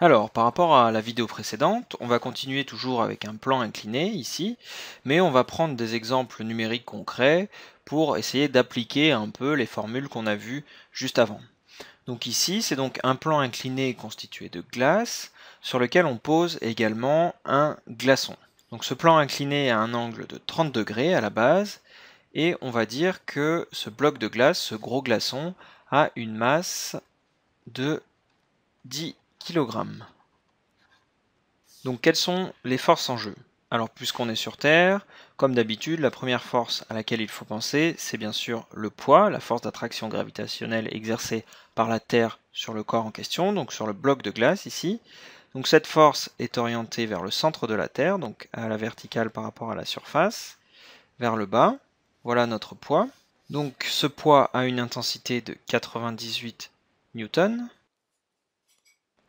Alors, par rapport à la vidéo précédente, on va continuer toujours avec un plan incliné ici, mais on va prendre des exemples numériques concrets pour essayer d'appliquer un peu les formules qu'on a vues juste avant. Donc ici, c'est donc un plan incliné constitué de glace, sur lequel on pose également un glaçon. Donc ce plan incliné a un angle de 30 degrés à la base, et on va dire que ce bloc de glace, ce gros glaçon, a une masse de 10 donc quelles sont les forces en jeu Alors puisqu'on est sur Terre, comme d'habitude, la première force à laquelle il faut penser, c'est bien sûr le poids, la force d'attraction gravitationnelle exercée par la Terre sur le corps en question, donc sur le bloc de glace ici. Donc cette force est orientée vers le centre de la Terre, donc à la verticale par rapport à la surface, vers le bas. Voilà notre poids. Donc ce poids a une intensité de 98 newtons.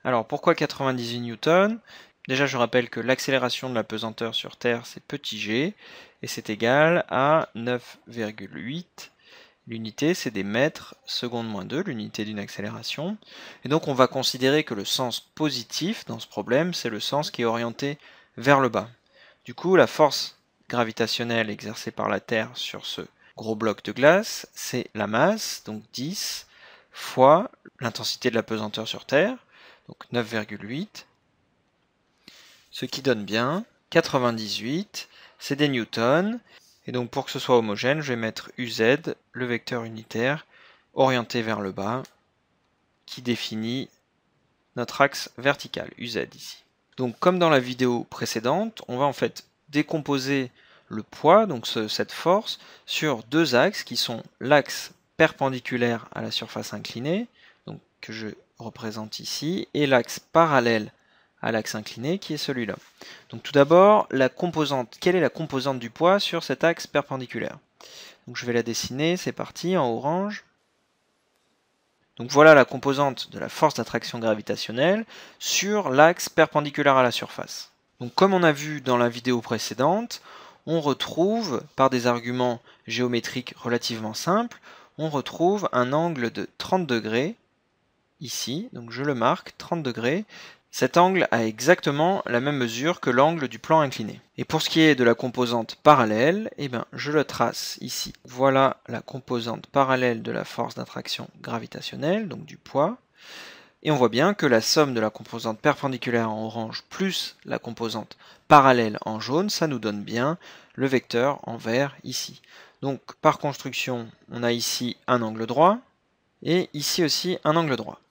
Alors pourquoi 98 newtons Déjà je rappelle que l'accélération de la pesanteur sur Terre c'est petit g et c'est égal à 9,8. L'unité c'est des mètres seconde moins 2, l'unité d'une accélération. Et donc on va considérer que le sens positif dans ce problème c'est le sens qui est orienté vers le bas. Du coup la force gravitationnelle exercée par la Terre sur ce gros bloc de glace c'est la masse, donc 10 fois l'intensité de la pesanteur sur Terre, donc 9,8, ce qui donne bien 98, c'est des newtons, et donc pour que ce soit homogène, je vais mettre uz, le vecteur unitaire, orienté vers le bas, qui définit notre axe vertical, uz ici. Donc comme dans la vidéo précédente, on va en fait décomposer le poids, donc cette force, sur deux axes qui sont l'axe perpendiculaire à la surface inclinée, donc que je représente ici, et l'axe parallèle à l'axe incliné qui est celui-là. Donc tout d'abord, la composante. Quelle est la composante du poids sur cet axe perpendiculaire Donc je vais la dessiner, c'est parti, en orange. Donc voilà la composante de la force d'attraction gravitationnelle sur l'axe perpendiculaire à la surface. Donc comme on a vu dans la vidéo précédente, on retrouve, par des arguments géométriques relativement simples, on retrouve un angle de 30 degrés ici, donc je le marque, 30 degrés. Cet angle a exactement la même mesure que l'angle du plan incliné. Et pour ce qui est de la composante parallèle, eh ben, je le trace ici. Voilà la composante parallèle de la force d'attraction gravitationnelle, donc du poids. Et on voit bien que la somme de la composante perpendiculaire en orange plus la composante parallèle en jaune, ça nous donne bien le vecteur en vert ici. Donc par construction, on a ici un angle droit et ici aussi un angle droit.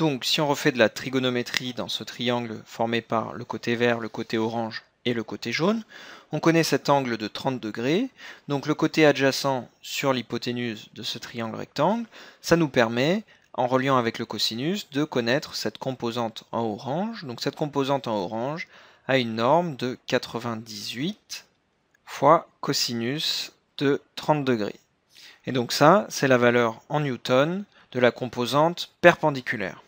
Donc si on refait de la trigonométrie dans ce triangle formé par le côté vert, le côté orange et le côté jaune, on connaît cet angle de 30 degrés, donc le côté adjacent sur l'hypoténuse de ce triangle rectangle, ça nous permet, en reliant avec le cosinus, de connaître cette composante en orange. Donc cette composante en orange a une norme de 98 fois cosinus de 30 degrés. Et donc ça, c'est la valeur en newton de la composante perpendiculaire.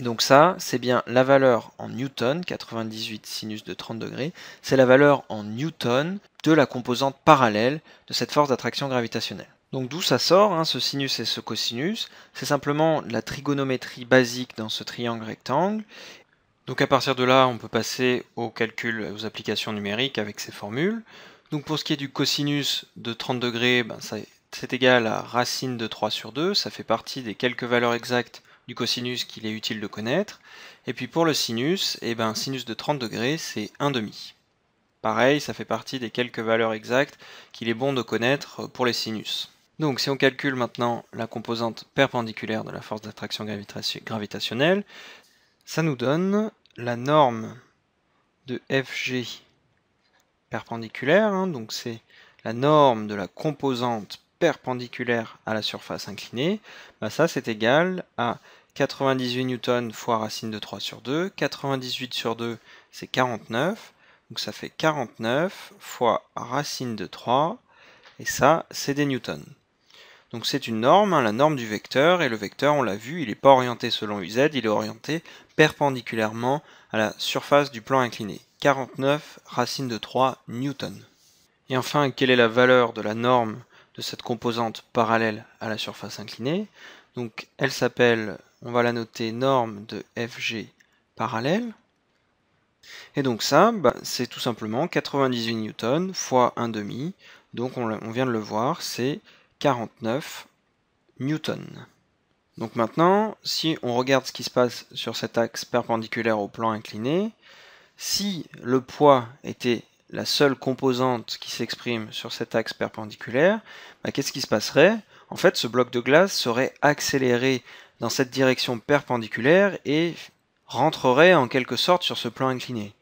Et donc ça, c'est bien la valeur en newton, 98 sinus de 30 degrés, c'est la valeur en newton de la composante parallèle de cette force d'attraction gravitationnelle. Donc d'où ça sort, hein, ce sinus et ce cosinus C'est simplement la trigonométrie basique dans ce triangle rectangle. Donc à partir de là, on peut passer aux calculs, aux applications numériques avec ces formules. Donc pour ce qui est du cosinus de 30 degrés, ben, c'est égal à racine de 3 sur 2, ça fait partie des quelques valeurs exactes du cosinus qu'il est utile de connaître. Et puis pour le sinus, eh ben, sinus de 30 degrés, c'est 1 demi. Pareil, ça fait partie des quelques valeurs exactes qu'il est bon de connaître pour les sinus. Donc si on calcule maintenant la composante perpendiculaire de la force d'attraction gravitationnelle, ça nous donne la norme de FG perpendiculaire, hein. donc c'est la norme de la composante perpendiculaire à la surface inclinée, bah, ça c'est égal à 98 newtons fois racine de 3 sur 2, 98 sur 2 c'est 49, donc ça fait 49 fois racine de 3, et ça c'est des newtons. Donc c'est une norme, hein, la norme du vecteur, et le vecteur, on l'a vu, il n'est pas orienté selon uz, il est orienté perpendiculairement à la surface du plan incliné. 49 racine de 3 newtons. Et enfin, quelle est la valeur de la norme de cette composante parallèle à la surface inclinée. Donc elle s'appelle, on va la noter, norme de FG parallèle. Et donc ça, bah, c'est tout simplement 98 newtons fois 1,5. Donc on, on vient de le voir, c'est 49 newtons. Donc maintenant, si on regarde ce qui se passe sur cet axe perpendiculaire au plan incliné, si le poids était la seule composante qui s'exprime sur cet axe perpendiculaire, bah, qu'est-ce qui se passerait En fait, ce bloc de glace serait accéléré dans cette direction perpendiculaire et rentrerait en quelque sorte sur ce plan incliné.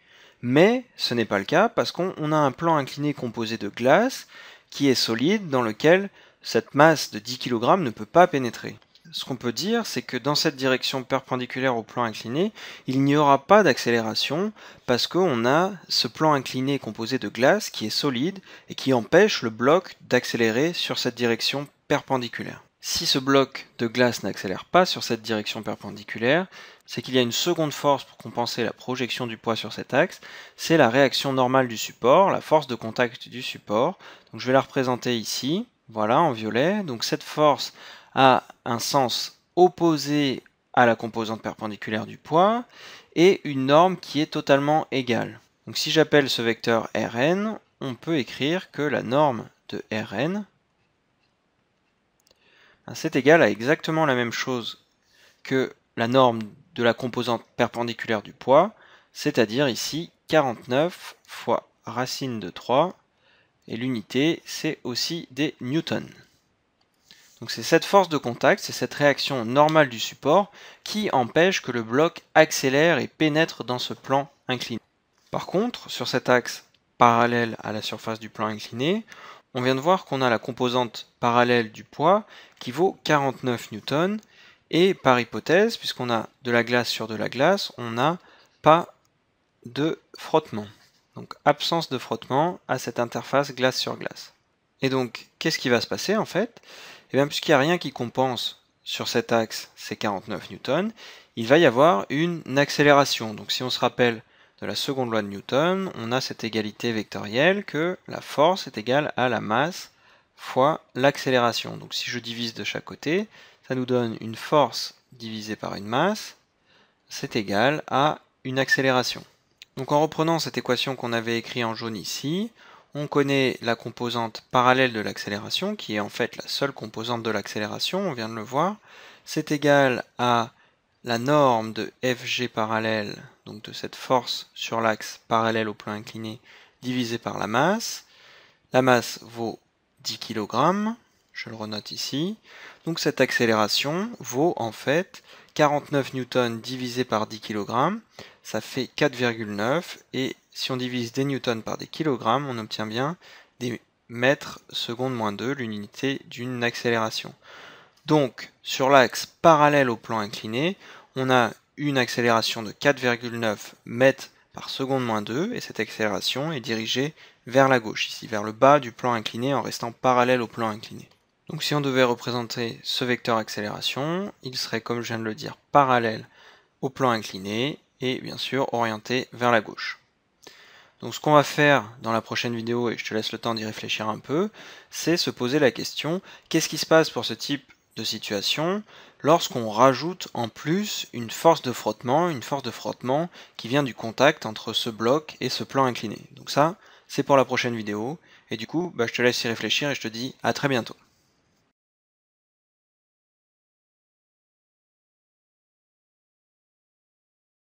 Mais ce n'est pas le cas parce qu'on a un plan incliné composé de glace qui est solide dans lequel cette masse de 10 kg ne peut pas pénétrer ce qu'on peut dire, c'est que dans cette direction perpendiculaire au plan incliné, il n'y aura pas d'accélération parce qu'on a ce plan incliné composé de glace qui est solide et qui empêche le bloc d'accélérer sur cette direction perpendiculaire. Si ce bloc de glace n'accélère pas sur cette direction perpendiculaire, c'est qu'il y a une seconde force pour compenser la projection du poids sur cet axe, c'est la réaction normale du support, la force de contact du support. Donc je vais la représenter ici, voilà, en violet. Donc cette force, a un sens opposé à la composante perpendiculaire du poids et une norme qui est totalement égale. Donc si j'appelle ce vecteur Rn, on peut écrire que la norme de Rn, ben, c'est égal à exactement la même chose que la norme de la composante perpendiculaire du poids, c'est-à-dire ici 49 fois racine de 3, et l'unité c'est aussi des newtons. Donc c'est cette force de contact, c'est cette réaction normale du support qui empêche que le bloc accélère et pénètre dans ce plan incliné. Par contre, sur cet axe parallèle à la surface du plan incliné, on vient de voir qu'on a la composante parallèle du poids qui vaut 49 newtons et par hypothèse, puisqu'on a de la glace sur de la glace, on n'a pas de frottement. Donc absence de frottement à cette interface glace sur glace. Et donc, qu'est-ce qui va se passer en fait Et eh bien, puisqu'il n'y a rien qui compense sur cet axe, c'est 49 Newton, il va y avoir une accélération. Donc si on se rappelle de la seconde loi de Newton, on a cette égalité vectorielle que la force est égale à la masse fois l'accélération. Donc si je divise de chaque côté, ça nous donne une force divisée par une masse, c'est égal à une accélération. Donc en reprenant cette équation qu'on avait écrite en jaune ici, on connaît la composante parallèle de l'accélération, qui est en fait la seule composante de l'accélération, on vient de le voir. C'est égal à la norme de Fg parallèle, donc de cette force sur l'axe parallèle au plan incliné, divisé par la masse. La masse vaut 10 kg, je le renote ici. Donc cette accélération vaut en fait 49 newtons divisé par 10 kg, ça fait 4,9 et si on divise des newtons par des kilogrammes, on obtient bien des mètres seconde moins 2, l'unité d'une accélération. Donc sur l'axe parallèle au plan incliné, on a une accélération de 4,9 mètres par seconde moins 2 et cette accélération est dirigée vers la gauche, ici vers le bas du plan incliné en restant parallèle au plan incliné. Donc si on devait représenter ce vecteur accélération, il serait comme je viens de le dire parallèle au plan incliné et bien sûr orienté vers la gauche. Donc ce qu'on va faire dans la prochaine vidéo, et je te laisse le temps d'y réfléchir un peu, c'est se poser la question, qu'est-ce qui se passe pour ce type de situation lorsqu'on rajoute en plus une force de frottement, une force de frottement qui vient du contact entre ce bloc et ce plan incliné. Donc ça, c'est pour la prochaine vidéo, et du coup, bah, je te laisse y réfléchir et je te dis à très bientôt.